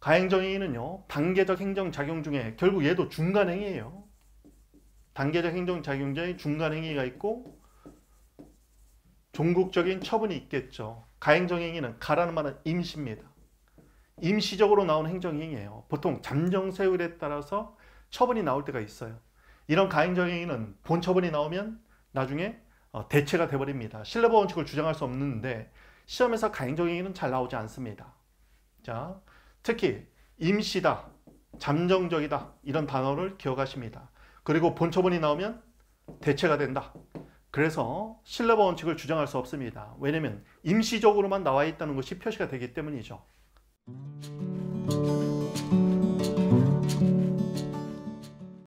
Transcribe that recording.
가행정행위는요 단계적 행정작용 중에 결국 얘도 중간행위예요 단계적 행정작용 중에 중간행위가 있고 종국적인 처분이 있겠죠 가행정행위는 가라는 말은 임시입니다 임시적으로 나온 행정행위예요 보통 잠정세율에 따라서 처분이 나올 때가 있어요 이런 가행정행위는 본처분이 나오면 나중에 어, 대체가 돼버립니다 신뢰보호 원칙을 주장할 수 없는데 시험에서 가행적행위는 잘 나오지 않습니다. 자, 특히 임시다, 잠정적이다 이런 단어를 기억하십니다. 그리고 본처분이 나오면 대체가 된다. 그래서 신뢰바 원칙을 주장할 수 없습니다. 왜냐하면 임시적으로만 나와 있다는 것이 표시가 되기 때문이죠.